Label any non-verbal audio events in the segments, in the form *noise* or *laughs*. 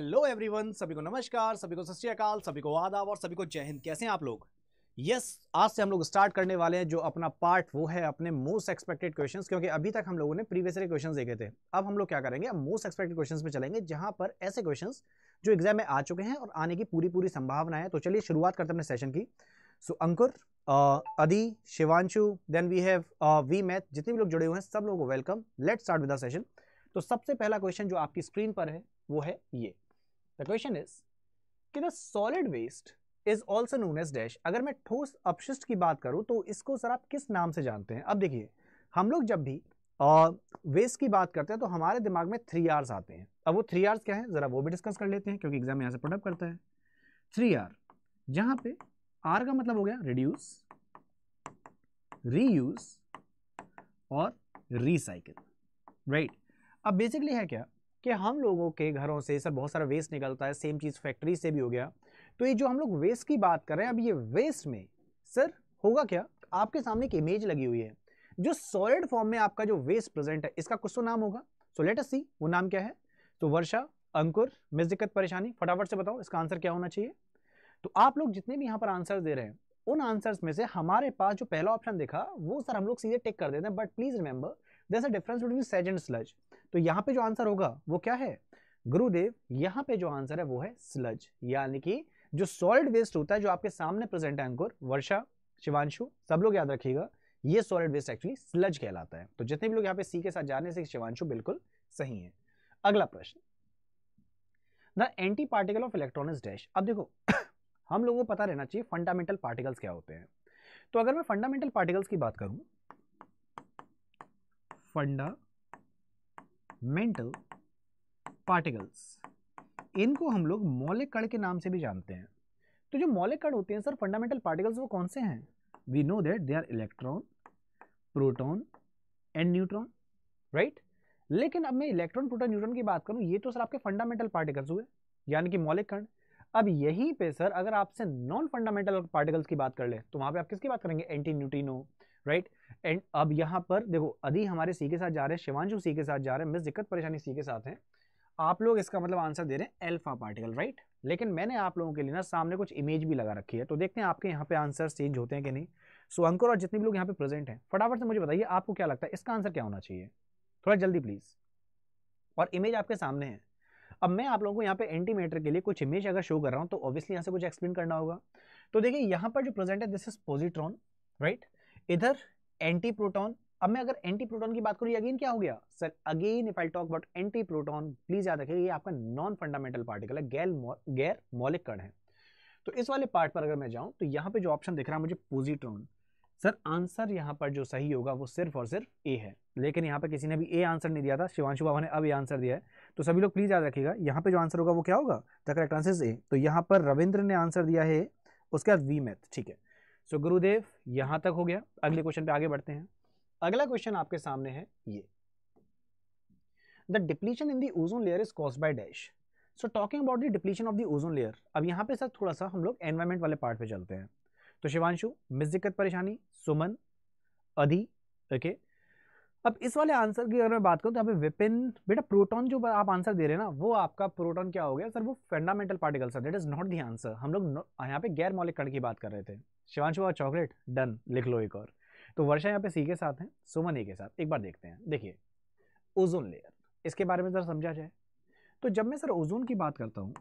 Hello everyone सभी को नमस्कार सभी को सत सभी को आदाब और सभी को जय हिंद कैसे हैं आप लोग यस yes, आज से हम लोग स्टार्ट करने वाले हैं जो अपना पार्ट वो है अपने मोस्ट एक्सपेक्टेड क्वेश्चंस क्योंकि अभी तक हम लोगों ने प्रीवियस ईयर क्वेश्चंस देखे थे अब हम लोग क्या करेंगे अब मोस्ट एक्सपेक्टेड क्वेश्चन पे चलेंगे जहाँ पर ऐसे क्वेश्चन जो एग्जाम में आ चुके हैं और आने की पूरी पूरी संभावना है तो चलिए शुरुआत करते हैं अपने सेशन की so Ankur Adi Shivanshu then we have we मैथ जितने भी लोग जुड़े हुए हैं सब लोगों को welcome let start with session तो सबसे पहला क्वेश्चन जो आपकी स्क्रीन पर है वो है ये द क्वेश्चन इज कि the solid waste is also known as dash अगर मैं ठोस अपशिष्ट की बात करूँ तो इसको सर आप किस नाम से जानते हैं अब देखिए हम लोग जब भी वेस्ट की बात करते हैं तो हमारे दिमाग में थ्री आर्स आते हैं अब वो थ्री आर्स क्या है ज़रा वो भी डिस्कस कर लेते हैं क्योंकि एग्जाम यहाँ से पुटअप करता है थ्री आर जहाँ पे आर का मतलब हो गया रिड्यूस रीयूज और रिसाइकिल राइट अब बेसिकली है क्या कि हम लोगों के घरों से सर बहुत सारा वेस्ट निकलता है सेम चीज़ फैक्ट्री से भी हो गया तो ये जो हम लोग वेस्ट की बात कर रहे हैं अब ये वेस्ट में सर होगा क्या आपके सामने एक इमेज लगी हुई है जो सॉलिड फॉर्म में आपका जो वेस्ट प्रेजेंट है इसका कुछ तो नाम होगा सो लेट अस सी वो नाम क्या है तो वर्षा अंकुर मिस दिक्कत परेशानी फटाफट से बताओ इसका आंसर क्या होना चाहिए तो आप लोग जितने भी यहाँ पर आंसर दे रहे हैं उन आंसर्स में से हमारे पास जो पहला ऑप्शन देखा वो सर हम लोग सीधे टिक कर देते हैं but please remember there's a difference between sewage and sludge तो यहाँ पे जो आंसर होगा वो क्या है गुरुदेव यहाँ पे जो आंसर है वो है स्लज यानी कि जो सॉलिड वेस्ट होता है जो आपके सामने प्रेजेंट है अंकुर वर्षा शिवांशु सब लोग याद रखिएगा ये सॉलिड वेस्ट एक्चुअली स्लज कहलाता है तो जितने भी लोग यहाँ पे सी के साथ जाने से शिवांशु बिल्कुल सही है अगला प्रश्न the anti particle of electron is dash अब देखो *coughs* हम लोगों को पता रहना चाहिए फंडामेंटल पार्टिकल्स क्या होते हैं तो अगर मैं फंडामेंटल पार्टिकल्स की बात करूं फंडामेंटल पार्टिकल्स इनको हम लोग मौलिक कण के नाम से भी जानते हैं तो जो मौलिक कण होते हैं सर फंडामेंटल पार्टिकल्स वो कौन से हैं we know that they are electron proton and neutron right लेकिन अब मैं इलेक्ट्रॉन प्रोटॉन न्यूट्रॉन की बात करूं ये तो सर आपके फंडामेंटल पार्टिकल्स हुए यानी कि मौलिक कण अब यहीं पे सर अगर आपसे नॉन फंडामेंटल पार्टिकल्स की बात कर ले तो वहां पे आप किसकी बात करेंगे एंटी न्यूट्रिनो राइट एंड अब यहाँ पर देखो अधि हमारे सी के साथ जा रहे हैं शिवानशु सी के साथ जा रहे हैं मिस दिक्कत परेशानी सी के साथ है आप लोग इसका मतलब आंसर दे रहे हैं एल्फा पार्टिकल राइट लेकिन मैंने आप लोगों के लिए ना सामने कुछ इमेज भी लगा रखी है तो देखते हैं आपके यहाँ पे आंसर चेंज होते हैं कि नहीं सो अंकुर और जितने भी लोग यहाँ पे प्रेजेंट हैं फटाफट से मुझे बताइए आपको क्या लगता है इसका आंसर क्या होना चाहिए थोड़ा जल्दी प्लीज़ और इमेज आपके सामने है अब मैं आप लोगों को यहाँ पे एंटीमीटर के लिए कुछ इमेज अगर शो कर रहा हूँ तो ऑब्वियसली यहाँ से कुछ एक्सप्लेन करना होगा तो देखिए यहाँ पर जो प्रेजेंट है this is positron right right? इधर एंटी प्रोटॉन अब मैं अगर एंटी प्रोटॉन की बात करूँ अगेन क्या हो गया sir again if I talk about anti proton please याद रखिए ये आपका नॉन फंडामेंटल पार्टिकल है गैर गैर मौलिक कण है तो इस वाले पार्ट पर अगर मैं जाऊँ तो यहाँ पे जो ऑप्शन दिख रहा है मुझे पोजिट्रॉन सर आंसर यहाँ पर जो सही होगा वो सिर्फ और सिर्फ ए है लेकिन यहाँ पे किसी ने भी ए आंसर नहीं दिया था शिवांशु बाबा ने अब ये आंसर दिया है तो सभी लोग प्लीज़ याद रखिएगा यहाँ पे जो आंसर होगा वो क्या होगा the correct answer is A तो यहाँ पर रविंद्र ने आंसर दिया है उसके बाद वी मैथ ठीक है सो so, गुरुदेव यहां तक हो गया अगले क्वेश्चन पे आगे बढ़ते हैं अगला क्वेश्चन आपके सामने है ये the depletion in the ozone layer is cause by dash so talking about the depletion of the ozone layer अब यहाँ पे सर थोड़ा सा हम लोग एनवायरमेंट वाले पार्ट पे चलते हैं तो शिवांशु मिस दिक्कत परेशानी सुमन अधि ओके अब इस वाले आंसर की अगर मैं बात करूँ तो यहाँ पे बेटा प्रोटॉन जो आप आंसर दे रहे हैं ना वो आपका प्रोटॉन क्या हो गया सर वो fundamental particle sir that is not the answer हम लोग यहाँ पे गैर मौलिक कण की बात कर रहे थे शिवानशु और चॉकलेट डन लिख लो एक और तो वर्षा यहाँ पे सी के साथ है सुमन ए के साथ एक बार देखते हैं देखिए ओजोन लेयर इसके बारे में ज़रा समझा जाए तो जब मैं सर ओजोन की बात करता हूँ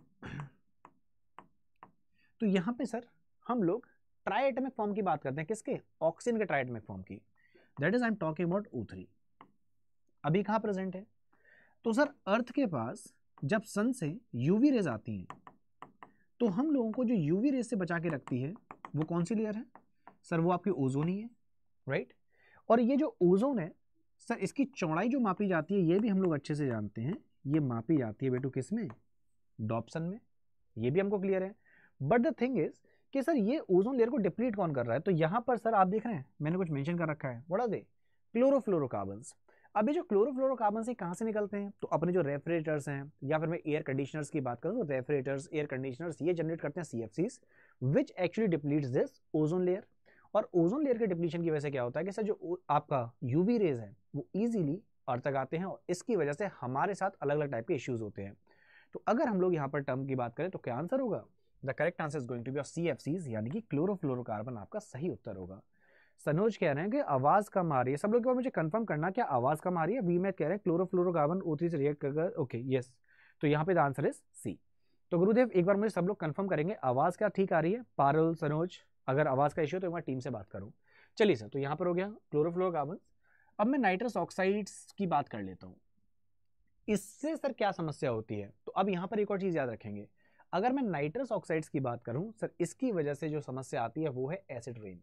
तो यहाँ पे सर हम लोग ट्राइटमिक फॉर्म की बात करते हैं किसके ऑक्सीजन के ट्राइटमिक फॉर्म की that is I am talking about O three अभी कहाँ प्रेजेंट है तो सर अर्थ के पास जब सन से यूवी रेज आती हैं तो हम लोगों को जो यूवी रेज से बचा के रखती है वो कौन सी लेयर है सर वो आपकी ओजोन ही है राइट और ये जो ओजोन है सर इसकी चौड़ाई जो मापी जाती है ये भी हम लोग अच्छे से जानते हैं ये मापी जाती है बेटू किस में डॉप्सन में ये भी हमको क्लियर है बट द थिंग इज कि सर ये ओजोन लेयर को डिप्लीट कौन कर रहा है तो यहाँ पर सर आप देख रहे हैं मैंने कुछ मेंशन कर रखा है बड़ा दे क्लोरोफ्लोरोकार्बन्स अब ये जो क्लोरोफ्लोरोकार्बन से कहाँ से निकलते हैं तो अपने जो रेफ्रिजरेटर्स हैं या फिर मैं एयर कंडीशनर्स की बात करूँ तो रेफ्रिजरेटर्स एयर कंडीशनर्स ये जनरेट करते हैं C F Cs which actually depletes this ozone layer और ओजोन लेयर के डिप्लीशन की वजह से क्या होता है कि सर जो आपका वी रेज है वो ईजिली अर्थ तक आते हैं और इसकी वजह से हमारे साथ अलग अलग टाइप के इश्यूज होते हैं तो अगर हम लोग यहाँ पर टर्म की बात करें तो क्या आंसर होगा the correct answer is going to be of C F Cs यानी कि क्लोरोफ्लोरोकार्बन आपका सही उत्तर होगा सनोज कह रहे हैं कि आवाज़ कम आ रही है सब लोग के बाद मुझे कंफर्म करना क्या आवाज़ कम आ रही है वी मैथ कह रहे हैं क्लोरोफ्लोरोकार्बन ओ थ्री से रिएक्ट कर ओके यस तो यहाँ पे द आंसर इज सी तो गुरुदेव एक बार मुझे सब लोग कंफर्म करेंगे आवाज़ क्या ठीक आ रही है पारल सनोज अगर आवाज़ का इश्यू तो एक बार टीम से बात करूँ चलिए सर तो यहाँ पर हो गया क्लोरोफ्लोरोकार्बन अब मैं नाइट्रस ऑक्साइड्स की बात कर लेता हूँ इससे सर क्या समस्या होती है तो अब यहाँ पर एक और चीज़ याद रखेंगे अगर मैं नाइट्रस ऑक्साइड्स की बात करूं सर इसकी वजह से जो समस्या आती है वो है एसिड रेन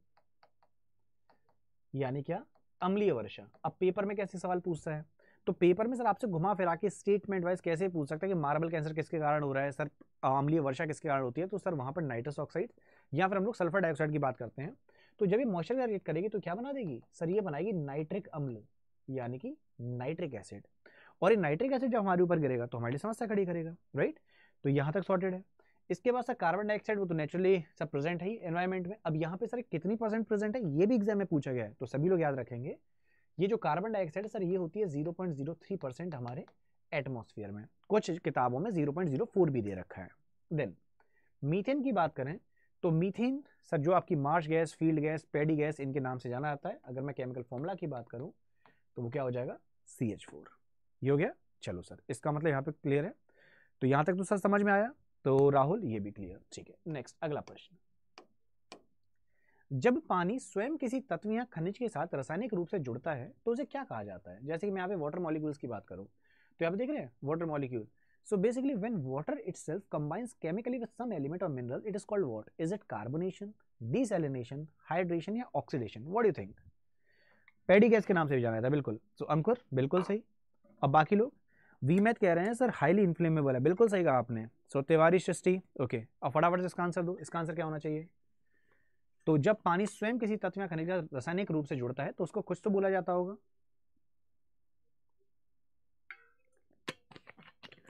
यानी क्या अम्लीय वर्षा अब पेपर में कैसे सवाल पूछता है तो पेपर में सर आपसे घुमा फिरा के स्टेटमेंट वाइज कैसे पूछ सकता है कि मार्बल कैंसर किसके कारण हो रहा है सर अम्लीय वर्षा किसके कारण होती है तो सर वहाँ पर नाइट्रस ऑक्साइड या फिर हम लोग सल्फर डाइऑक्साइड की बात करते हैं तो जब ये मॉइस्चर रिएक्ट करेगी तो क्या बना देगी सर ये बनाएगी नाइट्रिक अम्ल यानी कि नाइट्रिक एसिड और ये नाइट्रिक एसिड जब हमारे ऊपर गिरेगा तो हमारे लिए समस्या खड़ी करेगा राइट तो यहाँ तक सॉर्टेड है इसके बाद सर कार्बन डाइऑक्साइड वो तो नेचुरली सब प्रेजेंट है ही एनवायरमेंट में अब यहाँ पे सर कितनी परसेंट प्रेजेंट है ये भी एग्जाम में पूछा गया है तो सभी लोग याद रखेंगे ये जो कार्बन डाइऑक्साइड सर ये होती है zero point zero three percent हमारे एटमोसफियर में कुछ किताबों में जीरो पॉइंट जीरो फोर भी दे रखा है देन मीथेन की बात करें तो मीथेन सर जो आपकी marsh gas field gas paddy gas इनके नाम से जाना जाता है अगर मैं केमिकल फॉर्मूला की बात करूँ तो वो क्या हो जाएगा सी एच फोर ये हो गया चलो सर इसका मतलब यहाँ पे क्लियर है तो यहाँ तक तो सर समझ में आया तो राहुल ये भी क्लियर ठीक है नेक्स्ट अगला प्रश्न जब पानी स्वयं किसी तत्व या खनिज के साथ रासायनिक रूप से जुड़ता है तो उसे क्या कहा जाता है जैसे कि मैं यहाँ पे वाटर मॉलिक्यूल्स की बात करूँ तो यहाँ पे देख रहे हैं water molecule so basically when water itself combines chemically with some element और mineral it is called what is it carbonation desalination hydration या oxidation what do think paddy gas के नाम से भी जाना था बिल्कुल सो so, अंकुर बिल्कुल सही अब बाकी लोग मैथ कह रहे हैं सर हाईली इन्फ्लेमेबल है बिल्कुल सही कहा आपने सो तिवारी सृष्टि ओके अब फटाफट से इसका आंसर दो इसका आंसर क्या होना चाहिए तो जब पानी स्वयं किसी तत्व या खनिज रासायनिक रूप से जुड़ता है तो उसको कुछ तो बोला जाता होगा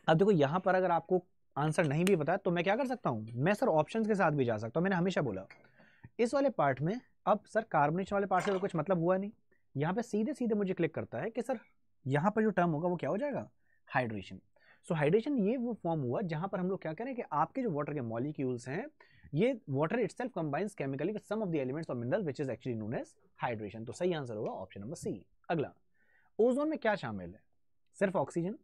अब देखो यहाँ पर अगर आपको आंसर नहीं भी पता तो मैं क्या कर सकता हूँ मैं सर ऑप्शन के साथ भी जा सकता हूं मैंने हमेशा बोला इस वाले पार्ट में अब सर कार्बोनेशन वाले पार्ट से तो कुछ मतलब हुआ नहीं यहाँ पे सीधे सीधे मुझे क्लिक करता है कि सर यहाँ पर जो टर्म होगा वो क्या हो जाएगा हाइड्रेशन सो हाइड्रेशन ये वो फॉर्म हुआ जहाँ पर हम लोग क्या करें कि आपके जो वाटर के मॉलिक्यूल्स हैं ये water itself combines chemically with some of the elements of mineral which is actually known as hydration तो सही आंसर होगा ऑप्शन नंबर सी अगला ओजोन में क्या शामिल है सिर्फ ऑक्सीजन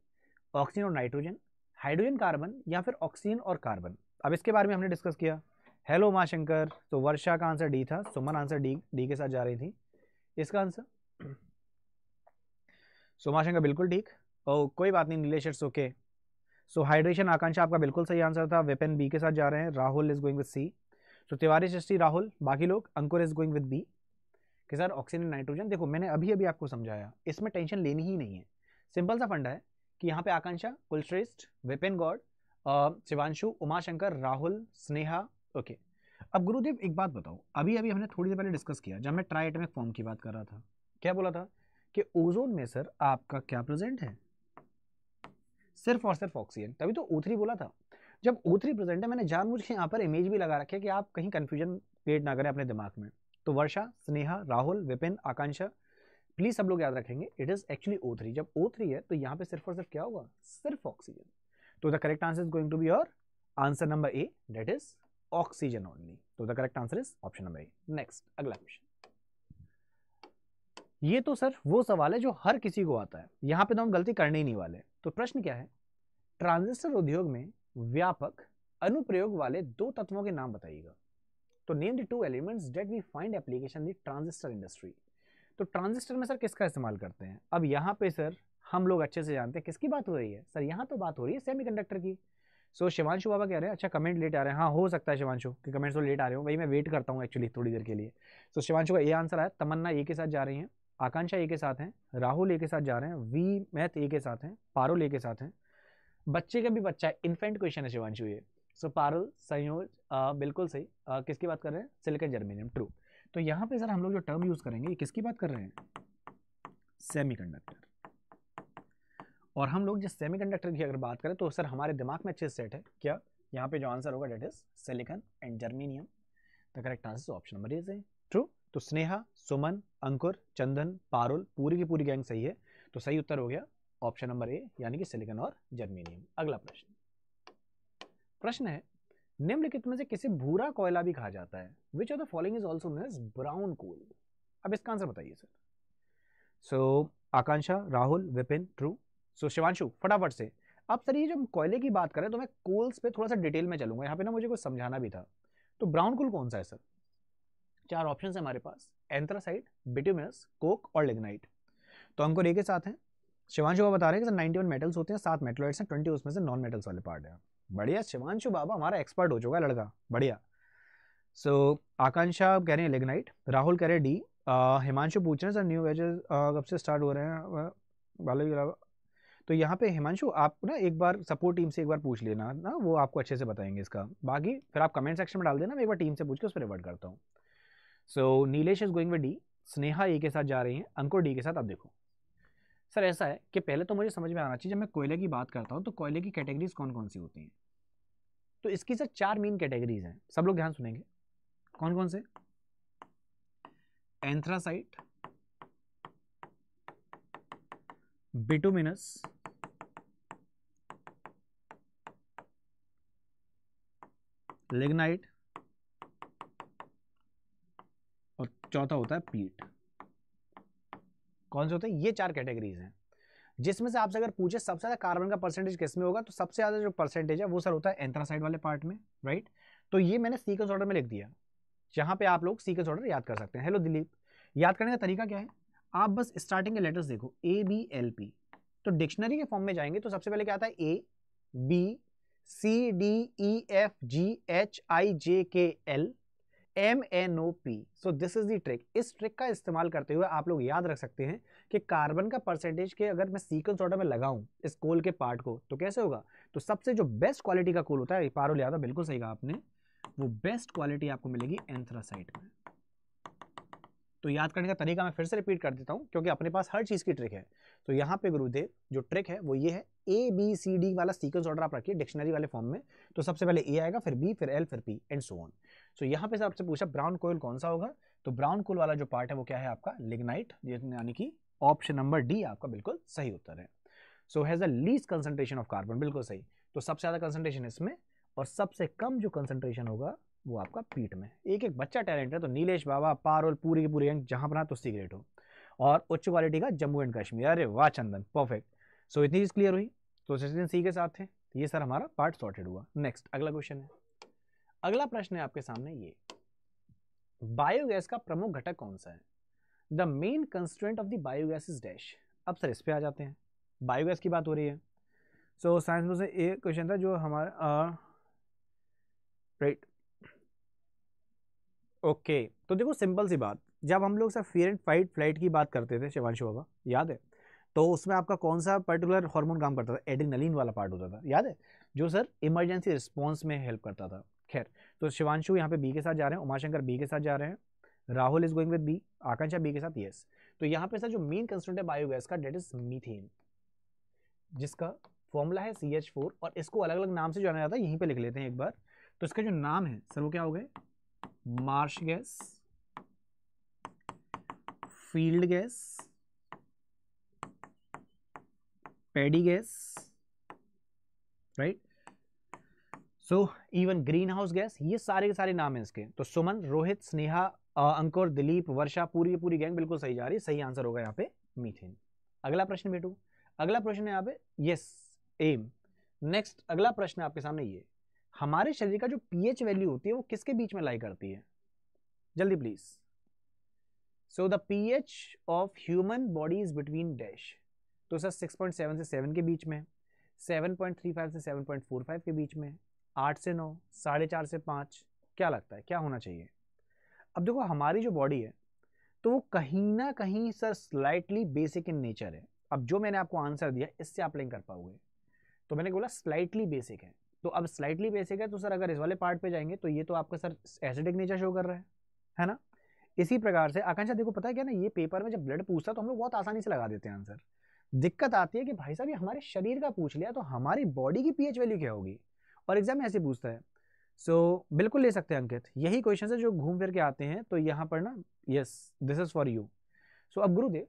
ऑक्सीजन और नाइट्रोजन हाइड्रोजन कार्बन या फिर ऑक्सीजन और कार्बन अब इसके बारे में हमने डिस्कस किया हेलो माशंकर तो वर्षा का आंसर डी था सुमन आंसर डी डी के साथ जा रही थी इसका आंसर सुमाशंकर *clears throat* बिल्कुल ठीक ओ कोई बात नहीं Nilesh it's okay so hydration Akanksha आपका बिल्कुल सही आंसर था वेपन बी के साथ जा रहे हैं Rahul is going with C so Tiwari Srishti Rahul बाकी लोग Ankur is going with B कि सर ऑक्सीजन नाइट्रोजन देखो मैंने अभी अभी आपको समझाया इसमें टेंशन लेनी ही नहीं है सिंपल सा फंडा है कि यहाँ पे आकांक्षा कुलश्रेष्ठ विपिन गौड शिवांशु उमाशंकर राहुल स्नेहा ओके अब गुरुदेव एक बात बताओ अभी अभी हमने थोड़ी देर पहले डिस्कस किया जब मैं ट्राई एटमिक फॉर्म की बात कर रहा था क्या बोला था कि ओजोन में सर आपका क्या प्रेजेंट है सिर्फ और सिर्फ ऑक्सीजन तभी तो ओ बोला था जब O3 प्रेजेंट है मैंने जानबूझ के यहाँ पर इमेज भी लगा रखे कि आप कहीं कन्फ्यूजन क्रिएट ना करें अपने दिमाग में तो वर्षा स्नेहा राहुल विपिन आकांक्षा प्लीज़ सब लोग याद रखेंगे it is actually O three जब ओ थ्री है तो यहाँ पे सिर्फ और सिर्फ क्या होगा सिर्फ ऑक्सीजन तो the correct answer is going to be your answer number A that is oxygen only तो the correct answer is option number A next अगला क्वेश्चन ये तो सर वो सवाल है जो हर किसी को आता है यहाँ पे तो हम गलती करने ही नहीं वाले तो प्रश्न क्या है ट्रांजिस्टर उद्योग में व्यापक अनुप्रयोग वाले दो तत्वों के नाम बताइएगा तो name the two elements that we find application the transistor industry तो ट्रांजिस्टर में सर किसका इस्तेमाल करते हैं अब यहाँ पे सर हम लोग अच्छे से जानते हैं किसकी बात हो रही है सर यहाँ तो बात हो रही है सेमी की सो so, बाबा कह रहे हैं अच्छा कमेंट लेट आ रहे हैं हाँ हो सकता है शिवानशु कि कमेंट्स तो लेट आ रहे हो भाई मैं वेट करता हूँ एक्चुअली थोड़ी देर के लिए सो so, शिवानशु का ये आंसर आया तमन्ना ए के साथ जा रही हैं आकांक्षा ए के साथ हैं राहुल ए के साथ जा रहे हैं वी मैथ ए के साथ हैं पारुल ए के साथ हैं बच्चे का भी बच्चा है इन्फेंट क्वेश्चन है शिवानशु ये सो पारुल संयोज बिल्कुल सही आ, किसकी बात कर रहे हैं सिलिकन जर्मेनियम ट्रू तो यहाँ पे सर हम लोग जो टर्म यूज़ करेंगे ये किसकी बात कर रहे हैं सेमी और हम लोग जिस सेमी की अगर बात करें तो सर हमारे दिमाग में अच्छे सेट है क्या यहाँ पे जो आंसर होगा that is silicon and germanium the correct answer option number is है तो स्नेहा सुमन अंकुर चंदन पारुल पूरी की पूरी गैंग सही है तो सही उत्तर हो गया ऑप्शन नंबर ए यानी कि सिलिकॉन और जर्मीनियम अगला प्रश्न प्रश्न है निम्नलिखित में से किसी भूरा कोयला भी कहा जाता है which of the following is also known as brown coal अब इसका आंसर बताइए sir so so, Akanksha Rahul Vipin true so so, Shivanshu फटाफट से अब सर ये जब कोयले की बात करें तो मैं कोल्स पे थोड़ा सा डिटेल में चलूंगा यहाँ पे ना मुझे कुछ समझाना भी था तो ब्राउन कोल कौन सा है सर चार ऑप्शन है हमारे पास एंथ्रासाइट बिट्यूमिनस कोक और लिग्नाइट तो हमको के साथ हैं शिवानशु बाबा बता रहे हैं कि नाइनटी वन मेटल्स होते हैं सात मेटलॉइड्स हैं ट्वेंटी उसमें से नॉन मेटल्स वाले पार्ट हैं बढ़िया शिवानशु बाबा हमारा एक्सपर्ट हो चुका है लड़का बढ़िया सो so, आकांक्षा कह रहे हैं लिग्नाइट राहुल कह रहे हैं डी हिमांशु पूछ रहे हैं सर न्यू वेजेस कब से स्टार्ट हो रहे हैं बालू के अलावा तो यहाँ पे हिमांशु आप ना एक बार सपोर्ट टीम से एक बार पूछ लेना ना वो आपको अच्छे से बताएंगे इसका बाकी फिर आप कमेंट सेक्शन में डाल देना मैं एक बार टीम से पूछ के उस पर रिवर्ट करता हूँ so Nilesh is going with D Sneha A के साथ जा रही हैं अंकुर डी के साथ आप देखो सर ऐसा है कि पहले तो मुझे समझ में आना चाहिए जब मैं कोयले की बात करता हूँ तो कोयले की कैटेगरीज कौन कौन सी होती हैं तो इसकी सर चार मेन कैटेगरीज हैं सब लोग ध्यान सुनेंगे कौन कौन से एंथ्रासाइट बिटुमिनस लिग्नाइट चौथा होता है पीट कौन से होते हैं ये चार कैटेगरीज हैं जिसमें से आपसे अगर पूछे सबसे ज़्यादा कार्बन का परसेंटेज किस में होगा तो सबसे ज़्यादा जो परसेंटेज है वो सर होता है एंथ्रासाइड वाले पार्ट में राइट तो ये मैंने सीक्वेंस ऑर्डर में लिख दिया जहां पे आप लोग सीक्वेंस ऑर्डर याद कर सकते हैं हेलो दिलीप याद करने का तरीका क्या है आप बस स्टार्टिंग के लेटर्स देखो ए बी एल पी तो डिक्शनरी के फॉर्म में जाएंगे तो सबसे पहले क्या आता है A B C D E F G H I J K L M N O P so this is the trick इस ट्रिक का इस्तेमाल करते हुए आप लोग याद रख सकते हैं कि कार्बन का परसेंटेज के अगर मैं सीक्वेंस ऑर्डर में लगाऊं इस कोल के पार्ट को तो कैसे होगा तो सबसे जो बेस्ट क्वालिटी का कोल होता है पारो लिया था बिल्कुल सही कहा आपने वो बेस्ट क्वालिटी आपको मिलेगी एंथ्रासाइट में तो याद करने का तरीका मैं फिर से रिपीट कर देता हूँ क्योंकि अपने पास हर चीज़ की ट्रिक है तो यहाँ पे गुरुदेव जो ट्रिक है वो ये है ए बी सी डी वाला सीक्वेंस ऑर्डर आप रखिए डिक्शनरी वाले फॉर्म में तो सबसे पहले ए आएगा फिर बी फिर एल फिर P and so on so यहाँ पे आपसे पूछा ब्राउन कोयल कौन सा होगा तो ब्राउन कोल वाला जो पार्ट है वो क्या है आपका लिग्नाइट यानी कि ऑप्शन नंबर डी आपका बिल्कुल सही उत्तर है so has the least concentration of carbon बिल्कुल सही तो सबसे ज़्यादा कंसनट्रेशन इसमें और सबसे कम जो कंसनट्रेशन होगा वो आपका पीठ में एक एक बच्चा टैलेंट है तो नीलेश बाबा पारोल पूरी की पूरी जहाँ बना तो सिगरेट हो और उच्च क्वालिटी का जम्मू एंड कश्मीर अरे वाह चंदन परफेक्ट सो so, इतनी चीज़ क्लियर हुई तो सेक्शन सी के साथ थे तो ये सर हमारा पार्ट सॉर्टेड हुआ नेक्स्ट अगला क्वेश्चन है अगला प्रश्न है आपके सामने ये बायोगैस का प्रमुख घटक कौन सा है the main constant of the biogas is dash अब सर इस पर आ जाते हैं बायोगैस की बात हो रही है सो so, साइंस में से एक क्वेश्चन था जो हमारा राइट ओके तो देखो सिंपल सी बात जब हम लोग sir fear and fight flight की बात करते थे शिवानशु बाबा याद है तो उसमें आपका कौन सा पर्टिकुलर हार्मोन काम करता था एडिनलिन वाला पार्ट होता था याद है जो सर इमरजेंसी रिस्पॉन्स में हेल्प करता था खैर तो शिवांशु यहाँ पे बी के साथ जा रहे हैं उमाशंकर बी के साथ जा रहे हैं Rahul is going with B Akanksha B के साथ यस तो यहाँ पे सर जो मेन कंस्टेंट है बायोगैस का डेट इज मीथेन जिसका फॉर्मूला है सी एच फोर और इसको अलग अलग नाम से जाना जाता है यहीं पे लिख लेते हैं एक बार तो इसका जो नाम है सर वो क्या हो गए marsh gas field gas paddy gas right so even greenhouse gas ये सारे के सारे नाम हैं इसके तो सुमन रोहित स्नेहा अंकुर दिलीप वर्षा पूरी पूरी गैंग बिल्कुल सही जा रही है सही आंसर होगा यहाँ पे मीथेन अगला प्रश्न बेटू अगला प्रश्न है यहाँ पे यस एम नेक्स्ट अगला प्रश्न आपके सामने ये हमारे शरीर का जो पीएच वैल्यू होती है वो किसके बीच में लाई करती है जल्दी please so the pH of human body is between dash तो सर 6.7 से 7 के बीच में 7.35 से 7.45 के बीच में 8 आठ से नौ साढ़े चार से पाँच क्या लगता है क्या होना चाहिए अब देखो हमारी जो बॉडी है तो वो कहीं ना कहीं sir slightly basic in nature है अब जो मैंने आपको आंसर दिया इससे आप लिंक कर पाओगे तो मैंने बोला स्लाइटली बेसिक है तो अब स्लाइटली बेसिक है तो सर अगर इस वाले पार्ट पे जाएंगे तो ये तो आपका सर एसिडिक नेचर शो कर रहा है है ना इसी प्रकार से आकांक्षा देखो पता है क्या ना ये पेपर में जब ब्लड पूछता तो हम लोग बहुत आसानी से लगा देते हैं आंसर दिक्कत आती है कि भाई साहब ये हमारे शरीर का पूछ लिया तो हमारी बॉडी की पीएच वैल्यू क्या होगी और एग्जाम में ऐसे पूछता है सो so, बिल्कुल ले सकते हैं अंकित यही क्वेश्चन है जो घूम फिर के आते हैं तो यहाँ पर ना yes this is for you so अब गुरुदेव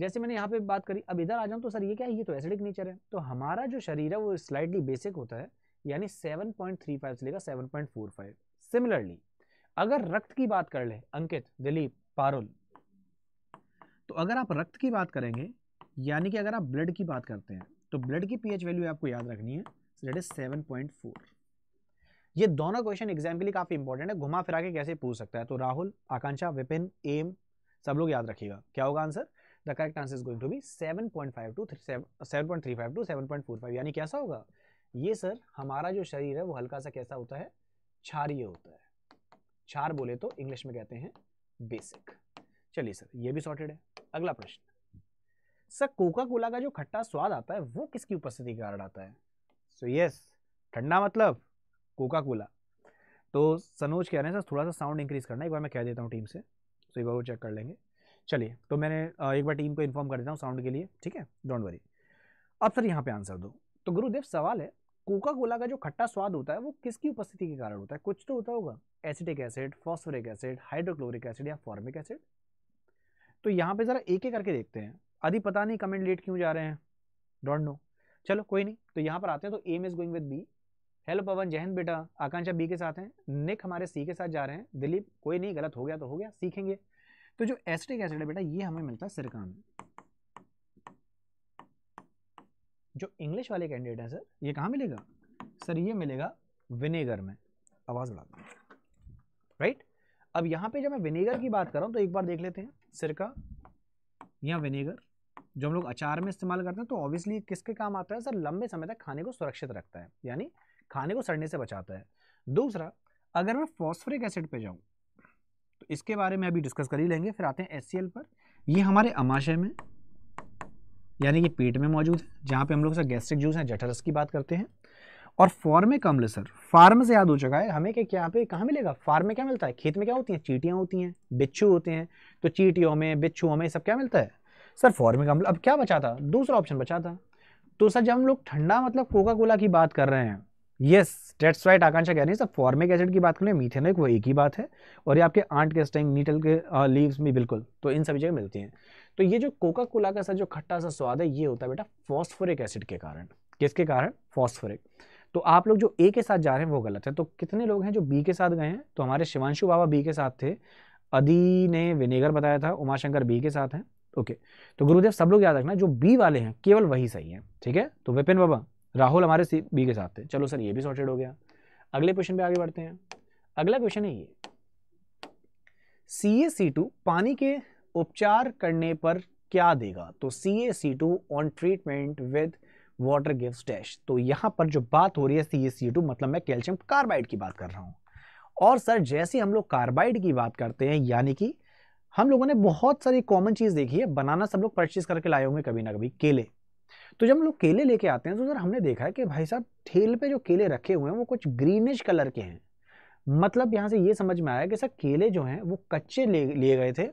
जैसे मैंने यहाँ पे बात करी अब इधर आ जाऊँ तो सर ये क्या है ये तो एसिडिक नेचर है तो हमारा जो शरीर है वो स्लाइडली बेसिक होता है यानी 7.35 से फोर 7.45 सिमिलरली अगर रक्त की बात कर ले अंकित दिलीप पारुल तो अगर आप रक्त की बात करेंगे यानी कि अगर आप ब्लड की बात करते हैं तो ब्लड की पीएच वैल्यू आपको याद रखनी है that is seven point four ये दोनों क्वेश्चन एग्जाम के लिए काफ़ी इंपॉर्टेंट है घुमा फिरा के कैसे पूछ सकता है तो राहुल आकांक्षा विपिन एम सब लोग याद रखिएगा क्या होगा answer the correct answer is going to be seven point five to seven point three five to seven point four five यानी कैसा होगा ये सर हमारा जो शरीर है वो हल्का सा कैसा होता है क्षारीय होता है क्षार बोले तो इंग्लिश में कहते हैं बेसिक चलिए सर ये भी सॉर्टेड है अगला प्रश्न सर कोका कोला का जो खट्टा स्वाद आता है वो किसकी उपस्थिति के कारण आता है सो यस ठंडा मतलब कोका कोला तो सनोज कह रहे हैं सर थोड़ा सा साउंड इंक्रीज करना एक बार मैं कह देता हूँ टीम से सो एक बार वो चेक कर लेंगे चलिए तो मैंने एक बार टीम को इन्फॉर्म कर देता हूँ साउंड के लिए ठीक है डोंट वरी अब सर यहाँ पे आंसर दो तो गुरुदेव सवाल है कोका कोला का जो खट्टा स्वाद होता है वो किसकी उपस्थिति के कारण होता है कुछ तो होता होगा acetic acid phosphoric acid hydrochloric acid या फॉर्मिक एसिड तो यहाँ पे ज़रा एक एक करके देखते हैं आदि पता नहीं कमेंट लेट क्यों जा रहे हैं डोंट नो चलो कोई नहीं तो यहाँ पर आते हैं तो M is going with B hello Pawan Jayant बेटा आकांक्षा बी के साथ हैं निक हमारे सी के साथ जा रहे हैं दिलीप कोई नहीं गलत हो गया तो हो गया सीखेंगे तो जो एसिटिक एसिड है बेटा ये हमें मिलता है सिरकान जो इंग्लिश वाले कैंडिडेट हैं सर ये कहाँ मिलेगा सर ये मिलेगा विनेगर में आवाज़ बढ़ा राइट अब यहाँ पे जब मैं विनेगर की बात कर रहा हूँ तो एक बार देख लेते हैं सिरका या विनेगर जो हम लोग अचार में इस्तेमाल करते हैं तो ऑब्वियसली किसके काम आता है सर लंबे समय तक खाने को सुरक्षित रखता है यानी खाने को सड़ने से बचाता है दूसरा अगर मैं फॉस्फोरिक एसिड पे जाऊँ तो इसके बारे में अभी डिस्कस कर ही लेंगे फिर आते हैं एस पर ये हमारे अमाशय में यानी कि पेट में मौजूद है जहाँ पे हम लोग सर गैस्ट्रिक जूस या जठरस की बात करते हैं और फॉर्मे कम्ल सर फार्म से याद हो चुका है हमें क्या यहाँ पे कहाँ मिलेगा फार्म में क्या मिलता है खेत में क्या होती हैं चीटियाँ होती हैं बिच्छू होते हैं तो चीटियों में बिच्छुओं में सब क्या मिलता है सर फॉर्मिक अम्ल अब क्या बचा था दूसरा ऑप्शन बचा था तो सर जब हम लोग ठंडा मतलब कोका कोला की बात कर रहे हैं यस डेट्स राइट आकांक्षा कह रही है सर फॉर्मिक एसिड की बात करें मीथेनिक वो एक ही बात है और ये आपके आंट के स्टेंग नीटल के लीव्स में बिल्कुल तो इन सभी जगह मिलती हैं तो ये जो कोका कोला का सर जो खट्टा सा स्वाद है ये होता है बेटा फॉस्फोरिक एसिड के कारण किसके कारण फॉस्फोरिक तो आप लोग जो ए के साथ जा रहे हैं वो गलत है तो कितने लोग हैं जो बी के साथ गए हैं तो हमारे शिवांशु बाबा बी के साथ थे अदी ने विनेगर बताया था उमाशंकर बी के साथ हैं ओके तो गुरुदेव सब लोग याद रखना जो बी वाले हैं केवल वही सही हैं ठीक है तो विपिन बाबा राहुल हमारे बी के साथ थे चलो सर ये भी सॉर्टेड हो गया अगले क्वेश्चन पे आगे बढ़ते हैं अगला क्वेश्चन है ये सी ए सी टू पानी के उपचार करने पर क्या देगा तो C A C two on treatment with water gives dash तो यहाँ पर जो बात हो रही है सी ए सी टू मतलब मैं कैल्शियम कार्बाइड की बात कर रहा हूँ और सर जैसे हम लोग कार्बाइड की बात करते हैं यानी कि हम लोगों ने बहुत सारी कॉमन चीज़ देखी है बनाना सब लोग परचेज करके लाए होंगे कभी ना कभी केले तो जब हम लोग केले लेके आते हैं तो सर हमने देखा है कि भाई साहब ठेल पे जो केले रखे हुए हैं वो कुछ ग्रीनिश कलर के हैं मतलब यहाँ से ये समझ में आया कि सर केले जो हैं वो कच्चे ले लिए गए थे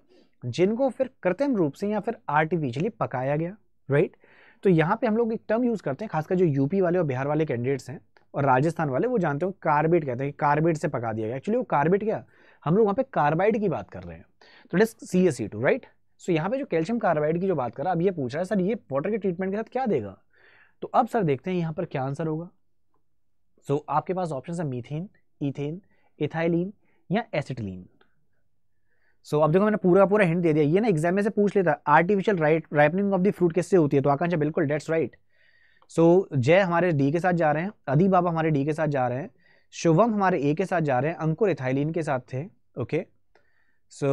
जिनको फिर कृत्रिम रूप से या फिर आर्टिफिशियली पकाया गया राइट तो यहाँ पे हम लोग एक टर्म यूज़ करते हैं खासकर जो यूपी वाले और बिहार वाले कैंडिडेट्स हैं और राजस्थान वाले वो जानते हो कार्बेट कहते हैं कार्बेट से पका दिया गया एक्चुअली वो कार्बेट क्या हम लोग वहाँ पे कार्बाइड की बात कर रहे हैं तो it is C S C two right so यहाँ पे जो कैल्शियम कार्बाइड की जो बात कर रहा है अब ये पूछ रहा है सर ये वाटर के ट्रीटमेंट के साथ क्या देगा तो अब सर देखते हैं यहाँ पर क्या आंसर होगा सो so, आपके पास ऑप्शन है मीथेन इथेन इथाइलिन या एसिटलिन सो so, अब देखो मैंने पूरा पूरा हिंट दे दिया ये ना एग्जाम में से पूछ लेता artificial right ripening of the fruit किससे होती है तो आकांक्षा बिल्कुल डेट्स राइट सो जय हमारे डी के साथ जा रहे हैं अदी बाबा हमारे डी के साथ जा रहे हैं शुभम हमारे ए के साथ जा रहे हैं अंकुर इथाइलिन के साथ थे ओके सो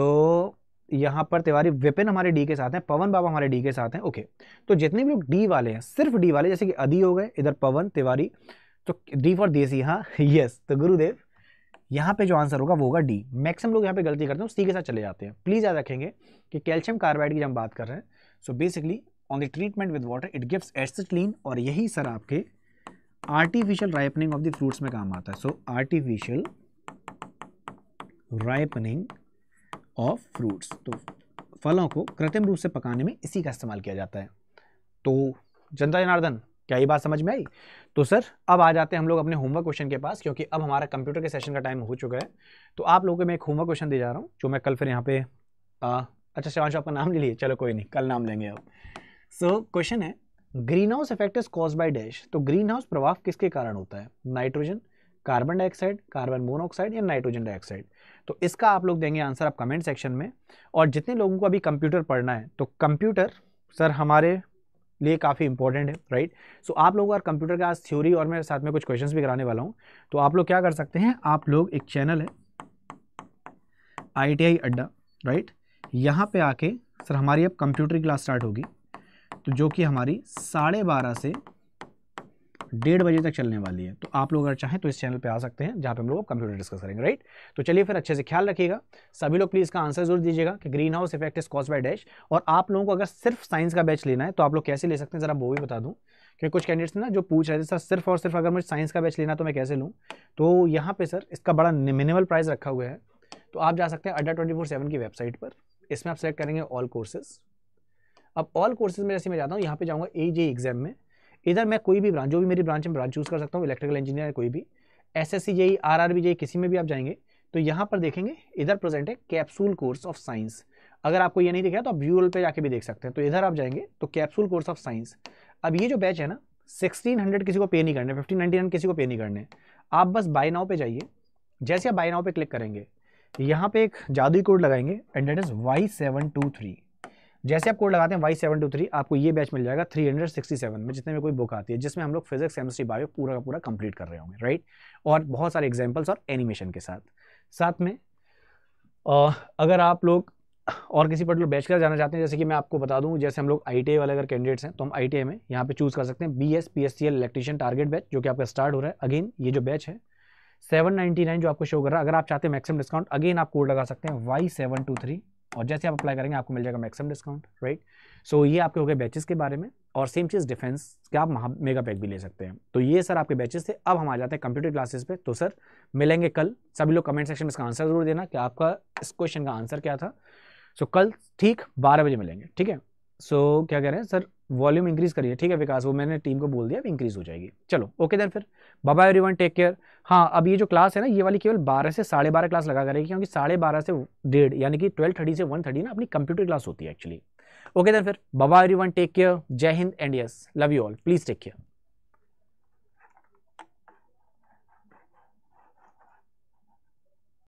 so, यहाँ पर तिवारी विपिन हमारे डी के साथ हैं पवन बाबा हमारे डी के साथ हैं ओके तो जितने भी लोग डी वाले हैं सिर्फ डी वाले जैसे कि अदी हो गए इधर पवन तिवारी तो डी फॉर देसी हाँ यस *laughs* तो गुरुदेव यहाँ पे जो आंसर होगा वो होगा डी मैक्सिमम लोग यहाँ पे गलती करते हैं सी के साथ चले जाते हैं प्लीज़ याद रखेंगे कि कैल्शियम कार्बाइड की हम बात कर रहे हैं so basically on the treatment with water it gives acetylene और यही सर आपके artificial ripening of the fruits में काम आता है so artificial ripening of fruits तो फलों को कृत्रिम रूप से पकाने में इसी का इस्तेमाल किया जाता है तो जनता जनार्दन क्या ये बात समझ में आई तो सर अब आ जाते हैं हम लोग अपने होमवर्क क्वेश्चन के पास क्योंकि अब हमारा कंप्यूटर के सेशन का टाइम हो चुका है तो आप लोगों को मैं एक होमवर्क क्वेश्चन दे जा रहा हूँ जो मैं कल फिर यहाँ पे आ, अच्छा शिवानशु आपका नाम ले लिए चलो कोई नहीं कल नाम लेंगे अब सो क्वेश्चन है greenhouse effect is cause by dash तो ग्रीन हाउस प्रभाव किसके कारण होता है nitrogen carbon dioxide carbon monoxide या नाइट्रोजन डाइऑक्साइड तो इसका आप लोग देंगे आंसर आप कमेंट सेक्शन में और जितने लोगों को अभी कंप्यूटर पढ़ना है तो कंप्यूटर सर हमारे लिए काफ़ी इंपॉर्टेंट है राइट सो आप लोगों का कंप्यूटर के आज थ्योरी और मेरे साथ में कुछ क्वेश्चंस भी कराने वाला हूँ तो आप लोग क्या कर सकते हैं आप लोग एक चैनल है आई अड्डा राइट यहाँ पे आके सर हमारी अब कंप्यूटर की क्लास स्टार्ट होगी तो जो कि हमारी साढ़े बारह से डेढ़ बजे तक चलने वाली है तो आप लोग अगर चाहें तो इस चैनल पे आ सकते हैं जहाँ पे हम लोग कंप्यूटर डिस्कस करेंगे राइट तो चलिए फिर अच्छे से ख्याल रखिएगा सभी लोग प्लीज़ का आंसर जरूर दीजिएगा कि greenhouse effect is cause by dash और आप लोगों को अगर सिर्फ साइंस का बैच लेना है तो आप लोग कैसे ले सकते हैं ज़रा वो भी बता दूँ क्योंकि कुछ कैंडिडेट्स ना जो पूछ रहे थे सर सिर्फ और सिर्फ अगर मुझे साइंस का बैच लेना तो मैं कैसे लूँ तो यहाँ पर सर इसका बड़ा मिनिमल प्राइस रखा हुआ है तो आप जा सकते हैं अड्डा ट्वेंटी की वेबसाइट पर इसमें आप सेलेक्ट करेंगे ऑल कोर्सेज़ अब ऑल कोर्सेज में जैसे मैं जाता हूँ यहाँ पे जाऊँगा ए जे एग्जाम में इधर मैं कोई भी ब्रांच जो भी मेरी ब्रांच में ब्रांच चूज़ कर सकता हूँ इलेक्ट्रिकल इंजीनियर कोई भी S S C JE R R B JE किसी में भी आप जाएंगे तो यहाँ पर देखेंगे इधर प्रेजेंट है कैप्सूल कोर्स ऑफ साइंस अगर आपको ये नहीं दिख तो आप व्यूअल पर जाके भी देख सकते हैं तो इधर आप जाएंगे तो कैप्सूल कोर्स ऑफ साइंस अब ये जो बैच है ना सिक्सटीन हंड्रेड किसी को पे नहीं करने फिफ्टीन नाइन्टी नाइन किसी को पे नहीं करने आप बस बाय नाव पे जाइए जैसे आप बाय नाव पे क्लिक करेंगे यहाँ पे एक जादुई कोड लगाएंगे and that is Y seven two three जैसे आप कोड लगाते हैं वाई सेवन टू थ्री आपको ये बैच मिल जाएगा थ्री हंड्रेड सिक्सटी सेवन में जितने में कोई बुक आती है जिसमें हम लोग फिजिक्स केमिस्ट्री बायो पूरा का पूरा कंप्लीट कर रहे होंगे राइट और बहुत सारे एग्जाम्पल्स और एनिमेशन के साथ साथ में आ, अगर आप लोग और किसी पर्टिकुलर बैच का जाना चाहते हैं जैसे कि मैं आपको बता दूँ जैसे हम लोग आई वाले अगर कैंडिडेट्स हैं तो हम आई में यहाँ पर चूज़ कर सकते हैं B S P S C L electrician target batch जो कि आपका स्टार्ट हो रहा है अगेन ये जो बैच है सेवन नाइन जो आपको शो कर रहा है अगर आप चाहते हैं मैक्सिमम डिस्काउंट अगेन आप कोड लगा सकते हैं वाई सेवन टू थ्री और जैसे आप अप्लाई करेंगे आपको मिल जाएगा मैक्सिमम डिस्काउंट राइट सो ये आपके हो गए बैचेस के बारे में और सेम चीज़ डिफेंस के आप महा मेगा पैक भी ले सकते हैं तो ये सर आपके बैचेस थे अब हम आ जाते हैं कंप्यूटर क्लासेस पे तो सर मिलेंगे कल सभी लोग कमेंट सेक्शन में इसका आंसर जरूर देना कि आपका इस क्वेश्चन का आंसर क्या था सो so, कल ठीक बारह बजे मिलेंगे ठीक है सो so, क्या कह रहे हैं सर वॉल्यूम इंक्रीज करिए ठीक है विकास वो मैंने टीम को बोल दिया अब इंक्रीज हो जाएगी चलो ओके देन फिर बाबा एवरीवन टेक केयर हाँ अब ये जो क्लास है ना ये वाली केवल बारह से साढ़े बारह क्लास लगा करेगी क्योंकि साढ़े बारह से डेढ़ यानी कि ट्वेल्व थर्टी से वन थर्टी ना अपनी कंप्यूटर क्लास होती है एक्चुअली ओके देन फिर बाबा एवरीवन टेक केयर जय हिंद and yes love you all please take care